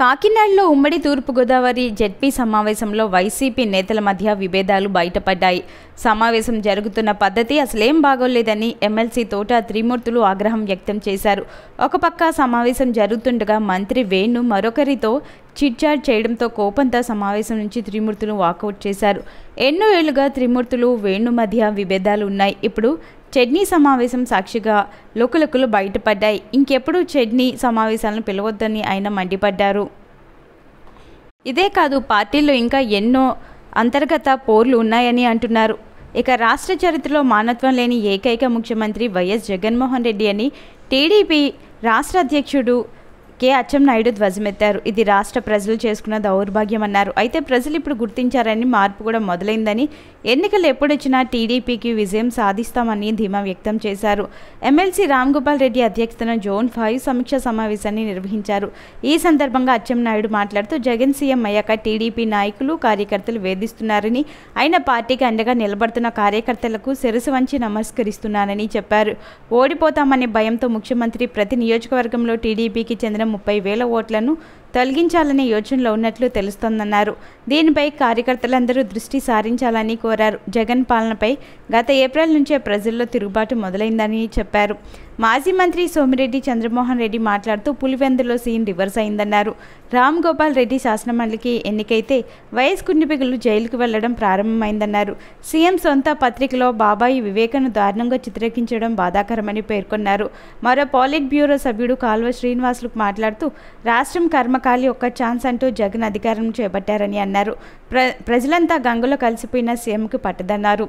కాకినాడలో ఉమ్మడి తూర్పుగోదావరి జెడ్పీ సమావేశంలో వైసీపీ నేతల మధ్య విభేదాలు బయటపడ్డాయి సమావేశం జరుగుతున్న పద్ధతి అసలేం బాగోలేదని ఎమ్మెల్సీ తోట త్రిమూర్తులు ఆగ్రహం వ్యక్తం చేశారు ఒక పక్క సమావేశం జరుగుతుండగా మంత్రి వేణు మరొకరితో చిట్చాట్ చేయడంతో కోపంతో సమావేశం నుంచి త్రిమూర్తులు వాకౌట్ చేశారు ఎన్నో ఏళ్లుగా త్రిమూర్తులు వేణు మధ్య విభేదాలు ఉన్నాయి ఇప్పుడు చట్నీ సమావేశం సాక్షిగా లోకలకులు బయటపడ్డాయి ఇంకెప్పుడు చట్నీ సమావేశాలను పిలవద్దని ఆయన మండిపడ్డారు ఇదే కాదు పార్టీలో ఇంకా ఎన్నో అంతర్గత పోర్లు ఉన్నాయని అంటున్నారు ఇక రాష్ట్ర చరిత్రలో మానత్వం లేని ఏకైక ముఖ్యమంత్రి వైఎస్ జగన్మోహన్ రెడ్డి అని టీడీపీ రాష్ట్ర అధ్యక్షుడు కె నాయుడు ధ్వజమెత్తారు ఇది రాష్ట్ర ప్రజలు చేసుకున్న దౌర్భాగ్యం అన్నారు అయితే ప్రజలు ఇప్పుడు గుర్తించారని మార్పు కూడా మొదలైందని ఎన్నికలు ఎప్పుడొచ్చినా టీడీపీకి విజయం సాధిస్తామని ధీమా వ్యక్తం చేశారు ఎమ్మెల్సీ రామ్ గోపాల్ రెడ్డి అధ్యక్షతన జోన్ ఫైవ్ సమీక్ష సమావేశాన్ని నిర్వహించారు ఈ సందర్భంగా నాయుడు మాట్లాడుతూ జగన్ సీఎం అయ్యాక టీడీపీ నాయకులు కార్యకర్తలు వేధిస్తున్నారని ఆయన పార్టీకి అండగా నిలబడుతున్న కార్యకర్తలకు సిరసు వంచి నమస్కరిస్తున్నానని చెప్పారు ఓడిపోతామనే భయంతో ముఖ్యమంత్రి ప్రతి నియోజకవర్గంలో టీడీపీకి చెందిన ముప్పై వేల ఓట్లను తొలగించాలనే యోచనలో ఉన్నట్లు తెలుస్తోందన్నారు దీనిపై కార్యకర్తలందరూ దృష్టి సారించాలని కోరారు జగన్ పాలనపై గత ఏప్రిల్ నుంచే ప్రజల్లో తిరుగుబాటు మొదలైందని చెప్పారు మాజీ మంత్రి సోమిరెడ్డి చంద్రమోహన్ రెడ్డి మాట్లాడుతూ పులివెందులో సీన్ రివర్స్ అయిందన్నారు రామ్ గోపాల్ రెడ్డి శాసనమండలికి ఎన్నికైతే వైఎస్ కుండిపిగులు జైలుకు వెళ్లడం ప్రారంభమైందన్నారు సీఎం సొంత పత్రికలో బాబాయి వివేకను దారుణంగా చిత్రీకరించడం బాధాకరమని పేర్కొన్నారు మరో పాలిట్ బ్యూరో సభ్యుడు కాల్వ శ్రీనివాసులు మాట్లాడుతూ రాష్ట్రం కర్మ ఖాళీ ఒక్క ఛాన్స్ అంటూ జగన్ అధికారం చేపట్టారని అన్నారు ప్ర ప్రజలంతా గంగులో కలిసిపోయిన సీఎంకి పట్టదన్నారు